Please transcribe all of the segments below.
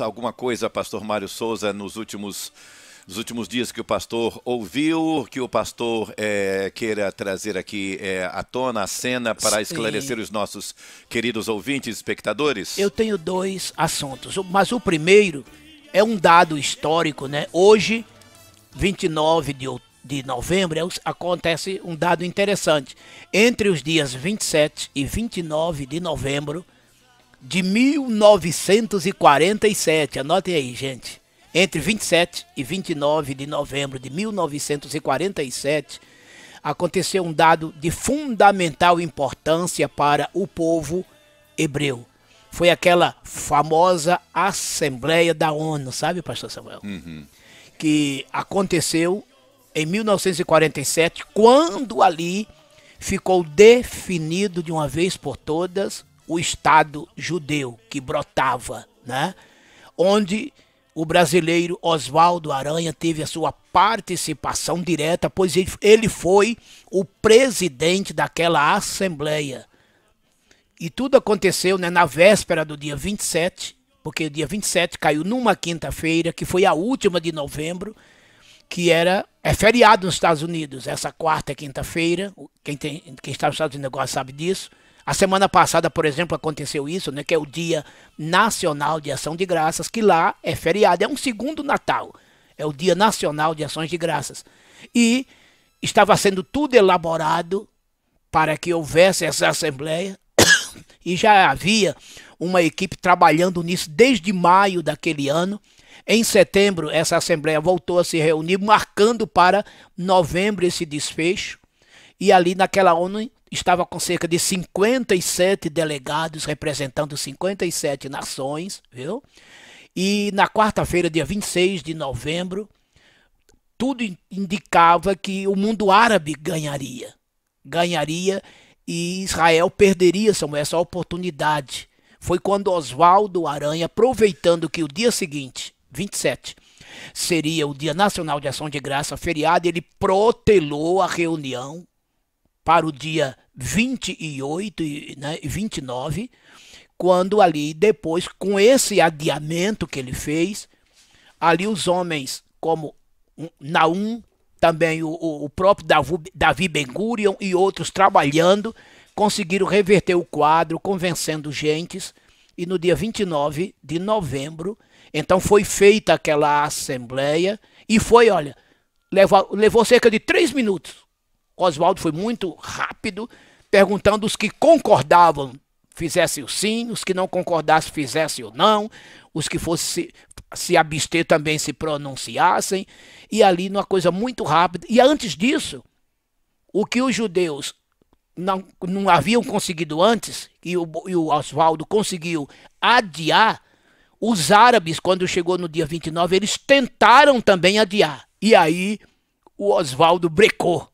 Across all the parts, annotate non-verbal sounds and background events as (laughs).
alguma coisa, pastor Mário Souza, nos últimos, nos últimos dias que o pastor ouviu, que o pastor é, queira trazer aqui é, à tona, à cena, para esclarecer os nossos queridos ouvintes, espectadores? Eu tenho dois assuntos, mas o primeiro é um dado histórico, né? Hoje, 29 de, de novembro, é acontece um dado interessante. Entre os dias 27 e 29 de novembro, de 1947. Anotem aí, gente. Entre 27 e 29 de novembro de 1947, aconteceu um dado de fundamental importância para o povo hebreu. Foi aquela famosa Assembleia da ONU, sabe, Pastor Samuel? Uhum. Que aconteceu em 1947, quando ali ficou definido de uma vez por todas o Estado judeu que brotava, né? onde o brasileiro Oswaldo Aranha teve a sua participação direta, pois ele foi o presidente daquela Assembleia. E tudo aconteceu né, na véspera do dia 27, porque o dia 27 caiu numa quinta-feira, que foi a última de novembro, que era é feriado nos Estados Unidos, essa quarta quinta-feira. Quem, tem, quem está nos Estados Unidos agora sabe disso. A semana passada, por exemplo, aconteceu isso, né, que é o Dia Nacional de Ação de Graças, que lá é feriado, é um segundo Natal. É o Dia Nacional de Ações de Graças. E estava sendo tudo elaborado para que houvesse essa assembleia (coughs) e já havia uma equipe trabalhando nisso desde maio daquele ano. Em setembro, essa assembleia voltou a se reunir, marcando para novembro esse desfecho e ali naquela ONU estava com cerca de 57 delegados representando 57 nações, viu? E na quarta-feira, dia 26 de novembro, tudo indicava que o mundo árabe ganharia. Ganharia e Israel perderia Samuel, essa oportunidade. Foi quando Oswaldo Aranha, aproveitando que o dia seguinte, 27, seria o Dia Nacional de Ação de Graça, feriado, ele protelou a reunião para o dia 28 e né, 29, quando ali depois, com esse adiamento que ele fez, ali os homens como Naum, também o, o próprio Davi, Ben-Gurion e outros trabalhando, conseguiram reverter o quadro, convencendo gentes, e no dia 29 de novembro, então foi feita aquela assembleia, e foi, olha, levou, levou cerca de três minutos Oswaldo foi muito rápido, perguntando os que concordavam fizessem o sim, os que não concordassem fizessem o não, os que fossem se abster também se pronunciassem, e ali numa coisa muito rápida. E antes disso, o que os judeus não, não haviam conseguido antes, e o, e o Oswaldo conseguiu adiar, os árabes, quando chegou no dia 29, eles tentaram também adiar. E aí o Oswaldo brecou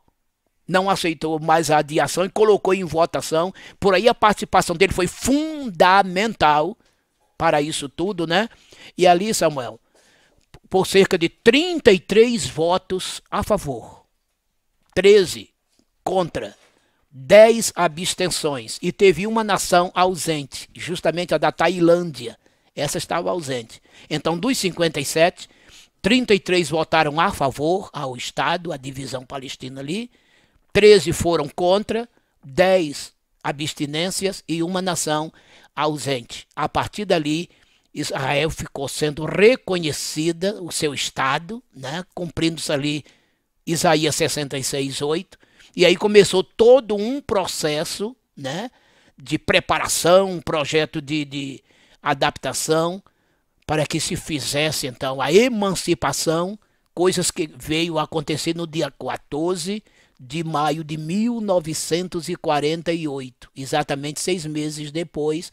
não aceitou mais a adiação e colocou em votação. Por aí a participação dele foi fundamental para isso tudo, né? E ali, Samuel, por cerca de 33 votos a favor, 13 contra, 10 abstenções e teve uma nação ausente, justamente a da Tailândia. Essa estava ausente. Então, dos 57, 33 votaram a favor ao Estado, à divisão palestina ali, 13 foram contra, 10 abstinências e uma nação ausente. A partir dali, Israel ficou sendo reconhecida, o seu Estado, né, cumprindo-se ali Isaías 66, 8. E aí começou todo um processo né, de preparação, um projeto de, de adaptação, para que se fizesse então a emancipação, coisas que veio a acontecer no dia 14 de maio de 1948, exatamente seis meses depois.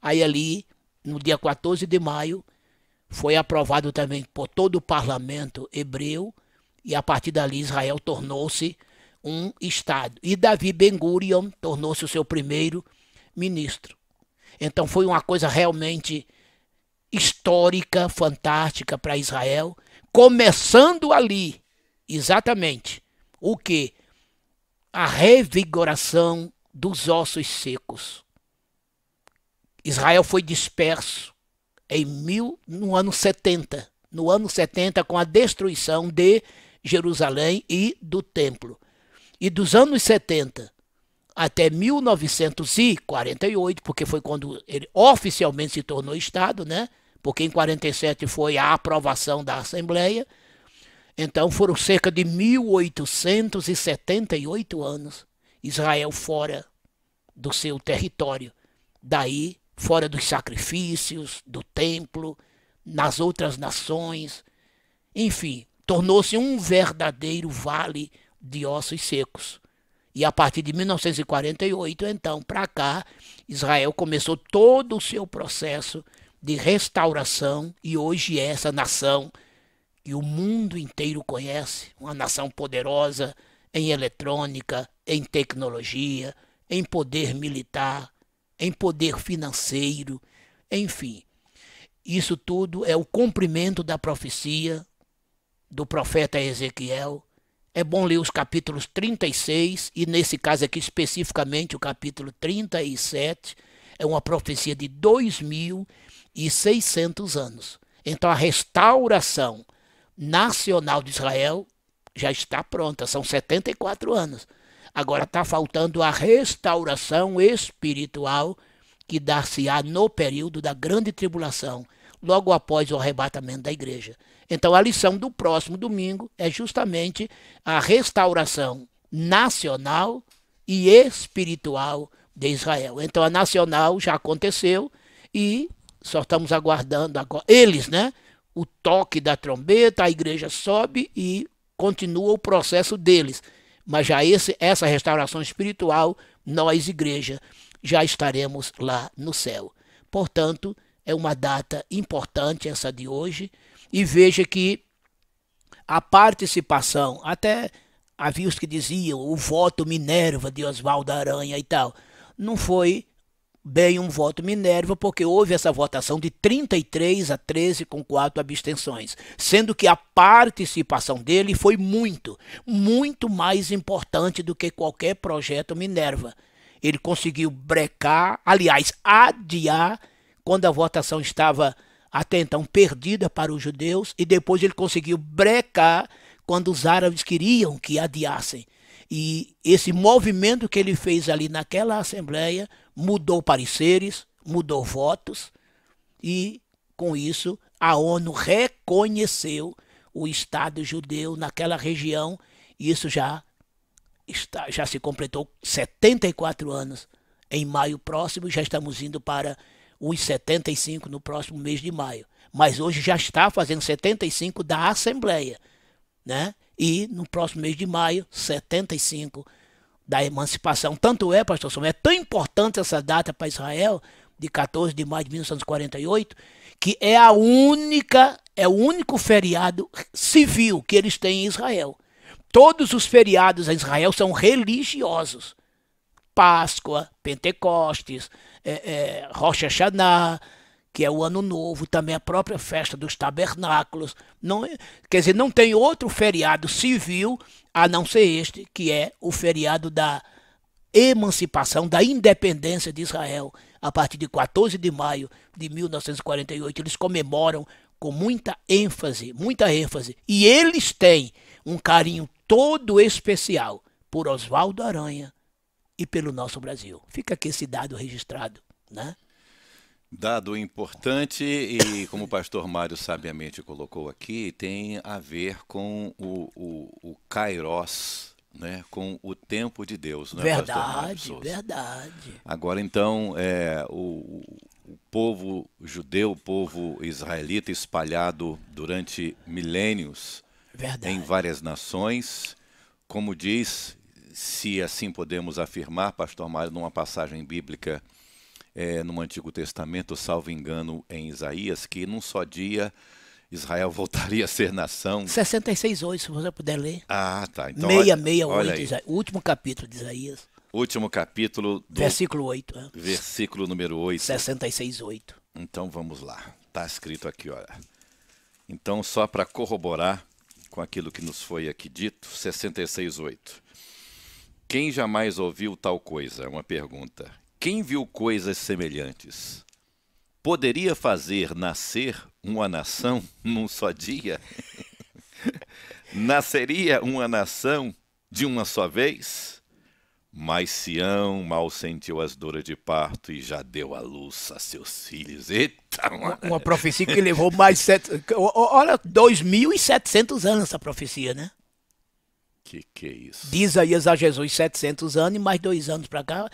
Aí ali, no dia 14 de maio, foi aprovado também por todo o parlamento hebreu e a partir dali Israel tornou-se um estado. E Davi Ben Gurion tornou-se o seu primeiro ministro. Então foi uma coisa realmente histórica, fantástica para Israel, começando ali, exatamente, o que a revigoração dos ossos secos. Israel foi disperso em mil, no ano 70, no ano 70 com a destruição de Jerusalém e do templo. E dos anos 70 até 1948, porque foi quando ele oficialmente se tornou estado, né? Porque em 47 foi a aprovação da assembleia. Então foram cerca de 1878 anos Israel fora do seu território. Daí, fora dos sacrifícios, do templo, nas outras nações. Enfim, tornou-se um verdadeiro vale de ossos secos. E a partir de 1948, então, para cá, Israel começou todo o seu processo de restauração e hoje é essa nação e o mundo inteiro conhece, uma nação poderosa em eletrônica, em tecnologia, em poder militar, em poder financeiro, enfim. Isso tudo é o cumprimento da profecia do profeta Ezequiel. É bom ler os capítulos 36 e, nesse caso aqui especificamente, o capítulo 37. É uma profecia de 2.600 anos. Então, a restauração nacional de Israel já está pronta, são 74 anos. Agora está faltando a restauração espiritual que dar-se-á no período da grande tribulação, logo após o arrebatamento da igreja. Então a lição do próximo domingo é justamente a restauração nacional e espiritual de Israel. Então a nacional já aconteceu e só estamos aguardando agora eles, né? o toque da trombeta, a igreja sobe e continua o processo deles. Mas já esse, essa restauração espiritual, nós, igreja, já estaremos lá no céu. Portanto, é uma data importante essa de hoje. E veja que a participação, até havia os que diziam o voto Minerva de Oswaldo Aranha e tal, não foi bem um voto Minerva, porque houve essa votação de 33 a 13 com quatro abstenções, sendo que a participação dele foi muito, muito mais importante do que qualquer projeto Minerva. Ele conseguiu brecar, aliás, adiar, quando a votação estava até então perdida para os judeus, e depois ele conseguiu brecar quando os árabes queriam que adiassem. E esse movimento que ele fez ali naquela assembleia mudou pareceres, mudou votos e, com isso, a ONU reconheceu o Estado judeu naquela região. E isso já, está, já se completou 74 anos em maio próximo, já estamos indo para os 75 no próximo mês de maio. Mas hoje já está fazendo 75 da Assembleia, né? E no próximo mês de maio, 75 da emancipação. Tanto é, pastor Samuel, é tão importante essa data para Israel, de 14 de maio de 1948, que é a única, é o único feriado civil que eles têm em Israel. Todos os feriados em Israel são religiosos. Páscoa, Pentecostes, é, é, Hashanah, que é o Ano Novo, também a própria festa dos tabernáculos. Não, é, quer dizer, não tem outro feriado civil a não ser este, que é o feriado da emancipação, da independência de Israel. A partir de 14 de maio de 1948, eles comemoram com muita ênfase, muita ênfase. E eles têm um carinho todo especial por Oswaldo Aranha e pelo nosso Brasil. Fica aqui esse dado registrado, né? Dado importante e, como o pastor Mário sabiamente colocou aqui, tem a ver com o, o, o kairos, né? com o tempo de Deus. Né, verdade, verdade. Agora, então, é, o, o povo judeu, o povo israelita espalhado durante milênios verdade. em várias nações, como diz, se assim podemos afirmar, pastor Mário, numa passagem bíblica é, no Antigo Testamento, salvo engano, em Isaías, que num só dia Israel (laughs) voltaria a ser nação. 66, 8, se você puder ler. Ah, tá. Então, 668, o último capítulo de Isaías. Último capítulo do. Versículo 8. É. Né? Versículo número 8. 66, 8. Então vamos lá. Está escrito aqui, olha. Então, só para corroborar com aquilo que nos foi aqui dito, 66, 8. Quem jamais ouviu tal coisa? Uma pergunta. Quem viu coisas semelhantes? Poderia fazer nascer uma nação num só dia? (laughs) Nasceria uma nação de uma só vez? Mas Sião mal sentiu as dores de parto e já deu a luz a seus filhos. Eita, Uma profecia que levou mais. sete. Olha, 2.700 anos essa profecia, né? Que que é isso? Diz Isaías a Jesus 700 anos e mais dois anos para cá,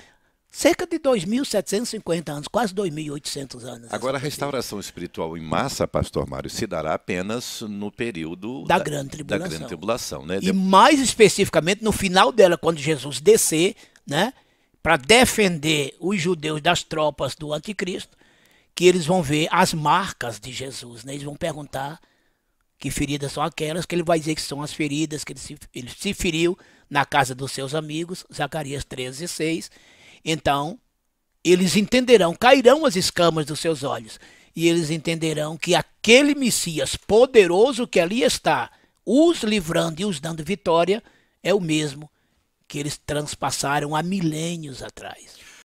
cerca de 2.750 anos, quase 2.800 anos. Agora, a restauração espiritual em massa, pastor Mário, se dará apenas no período da, da grande tribulação. Da grande tribulação né? E mais especificamente no final dela, quando Jesus descer, né, para defender os judeus das tropas do anticristo, que eles vão ver as marcas de Jesus, né? Eles vão perguntar que feridas são aquelas, que ele vai dizer que são as feridas que ele se, ele se feriu na casa dos seus amigos, Zacarias 13, 6, então, eles entenderão, cairão as escamas dos seus olhos, e eles entenderão que aquele Messias poderoso que ali está, os livrando e os dando vitória, é o mesmo que eles transpassaram há milênios atrás.